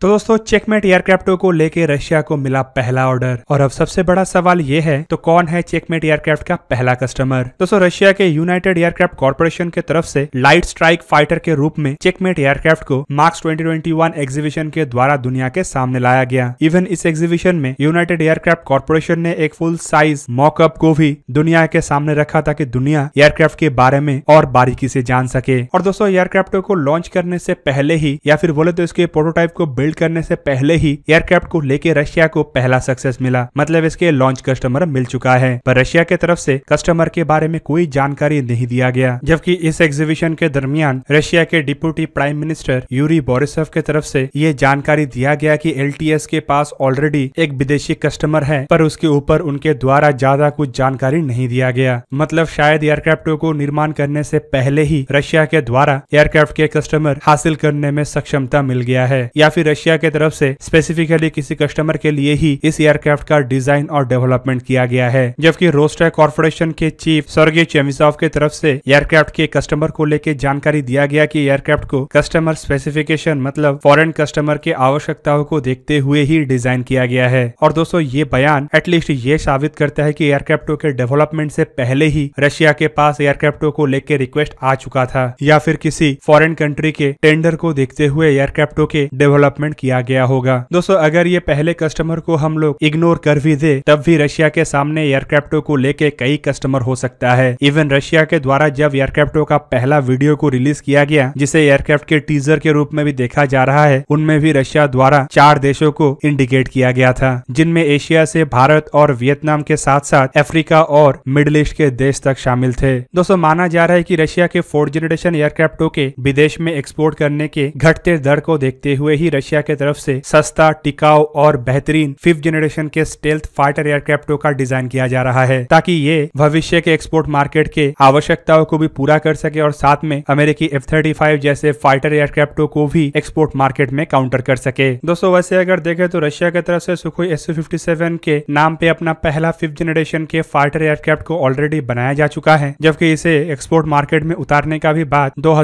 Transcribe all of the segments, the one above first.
तो दोस्तों चेकमेट एयरक्राफ्टों को लेके रशिया को मिला पहला ऑर्डर और अब सबसे बड़ा सवाल ये है तो कौन है चेकमेट एयरक्राफ्ट का पहला कस्टमर दोस्तों रशिया के यूनाइटेड एयरक्राफ्ट कॉर्पोरेशन के तरफ से लाइट स्ट्राइक फाइटर के रूप में चेकमेट एयरक्राफ्ट को मार्क्स 2021 एग्जीबिशन के द्वारा दुनिया के सामने लाया गया इवन इस एग्जीबिशन में यूनाइटेड एयरक्राफ्ट कॉर्पोरेशन ने एक फुल साइज मॉकअप को भी दुनिया के सामने रखा ताकि दुनिया एयरक्राफ्ट के बारे में और बारीकी से जान सके और दोस्तों एयरक्राफ्टों को लॉन्च करने से पहले ही या फिर बोले तो इसके प्रोटोटाइप को बिल्ड बिल्ड करने से पहले ही एयरक्राफ्ट को लेके रशिया को पहला सक्सेस मिला मतलब इसके लॉन्च कस्टमर मिल चुका है पर रशिया के तरफ से कस्टमर के बारे में कोई जानकारी नहीं दिया गया जबकि इस एग्जीबिशन के दरमियान रशिया के deputy prime minister Yuri Borisov के तरफ से ये जानकारी दिया गया कि एल के पास ऑलरेडी एक विदेशी कस्टमर है पर उसके ऊपर उनके द्वारा ज्यादा कुछ जानकारी नहीं दिया गया मतलब शायद एयरक्राफ्टों को निर्माण करने से पहले ही रशिया के द्वारा एयरक्राफ्ट के कस्टमर हासिल करने में सक्षमता मिल गया है या फिर रशिया के तरफ से स्पेसिफिकली किसी कस्टमर के लिए ही इस एयरक्राफ्ट का डिजाइन और डेवलपमेंट किया गया है जबकि रोस्टा कॉर्पोरेशन के चीफ स्वर्गीय चेमिसॉफ के तरफ से एयरक्राफ्ट के कस्टमर को लेकर जानकारी दिया गया कि एयरक्राफ्ट को कस्टमर स्पेसिफिकेशन मतलब फॉरेन कस्टमर के आवश्यकताओं को देखते हुए ही डिजाइन किया गया है और दोस्तों ये बयान एटलीस्ट ये साबित करता है कि एयरक्राफ्टों के डेवलपमेंट से पहले ही रशिया के पास एयरक्राफ्टों को लेकर रिक्वेस्ट आ चुका था या फिर किसी फॉरेन कंट्री के टेंडर को देखते हुए एयरक्राफ्टों के डेवलपमेंट इम्प्लीमेंट किया गया होगा दोस्तों अगर ये पहले कस्टमर को हम लोग इग्नोर कर भी दे तब भी रशिया के सामने एयरक्राफ्टों को लेके कई कस्टमर हो सकता है इवन रशिया के द्वारा जब एयरक्राफ्टों का पहला वीडियो को रिलीज किया गया जिसे एयरक्राफ्ट के टीजर के रूप में भी देखा जा रहा है उनमें भी रशिया द्वारा चार देशों को इंडिकेट किया गया था जिनमें एशिया से भारत और वियतनाम के साथ साथ अफ्रीका और मिडल ईस्ट के देश तक शामिल थे दोस्तों माना जा रहा है कि रशिया के फोर्थ जनरेशन एयरक्राफ्टों के विदेश में एक्सपोर्ट करने के घटते दर को देखते हुए ही रशिया इंडिया के तरफ से सस्ता टिकाऊ और बेहतरीन फिफ्थ जनरेशन के स्टेल्थ फाइटर एयरक्राफ्टों का डिजाइन किया जा रहा है ताकि ये भविष्य के एक्सपोर्ट मार्केट के आवश्यकताओं को भी पूरा कर सके और साथ में अमेरिकी एफ थर्टी फाइव जैसे फाइटर एयरक्राफ्टों को भी एक्सपोर्ट मार्केट में काउंटर कर सके दोस्तों वैसे अगर देखे तो रशिया की तरफ से सुखोई एस फिफ्टी सेवन के नाम पे अपना पहला फिफ्थ जनरेशन के फाइटर एयरक्राफ्ट को ऑलरेडी बनाया जा चुका है जबकि इसे एक्सपोर्ट मार्केट में उतारने का भी बात दो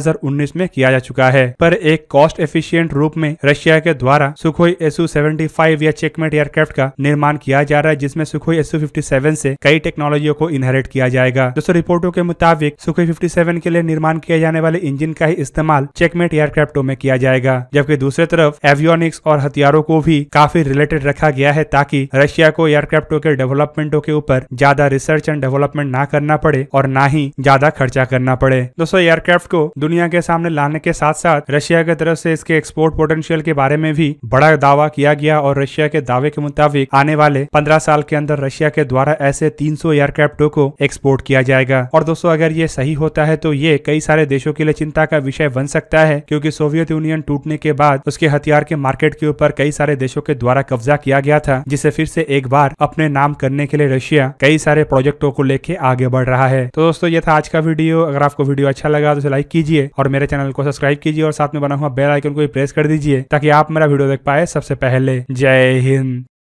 में किया जा चुका है पर एक कॉस्ट एफिशियंट रूप में रशिया रशिया के द्वारा सुखोई एसु फाइव या चेकमेट एयरक्राफ्ट का निर्माण किया जा रहा है जिसमें सुखोई एसु सेवन से कई टेक्नोलॉजियों को इनहेरिट किया जाएगा दोस्तों रिपोर्टों के मुताबिक सुखोई सेवन के लिए निर्माण किए जाने वाले इंजन का ही इस्तेमाल चेकमेट एयरक्राफ्टों में किया जाएगा जबकि दूसरी तरफ एवियोनिक्स और हथियारों को भी काफी रिलेटेड रखा गया है ताकि रशिया को एयरक्राफ्टों के डेवलपमेंटों के ऊपर ज्यादा रिसर्च एंड डेवलपमेंट ना करना पड़े और ना ही ज्यादा खर्चा करना पड़े दोस्तों एयरक्राफ्ट को दुनिया के सामने लाने के साथ साथ रशिया की तरफ से इसके एक्सपोर्ट पोटेंशियल के बारे बारे में भी बड़ा दावा किया गया और रशिया के दावे के मुताबिक आने वाले पंद्रह साल के अंदर रशिया के द्वारा ऐसे 300 एयरक्राफ्टों को एक्सपोर्ट किया जाएगा और दोस्तों अगर ये सही होता है तो ये कई सारे देशों के लिए चिंता का विषय बन सकता है क्योंकि सोवियत यूनियन टूटने के बाद उसके हथियार के मार्केट के ऊपर कई सारे देशों के द्वारा कब्जा किया गया था जिसे फिर से एक बार अपने नाम करने के लिए रशिया कई सारे प्रोजेक्टों को लेके आगे बढ़ रहा है तो दोस्तों ये था आज का वीडियो अगर आपको वीडियो अच्छा लगा तो लाइक कीजिए और मेरे चैनल को सब्सक्राइब कीजिए और साथ में बना हुआ बेल आइकन को प्रेस कर दीजिए ताकि आप मेरा वीडियो देख पाए सबसे पहले जय हिंद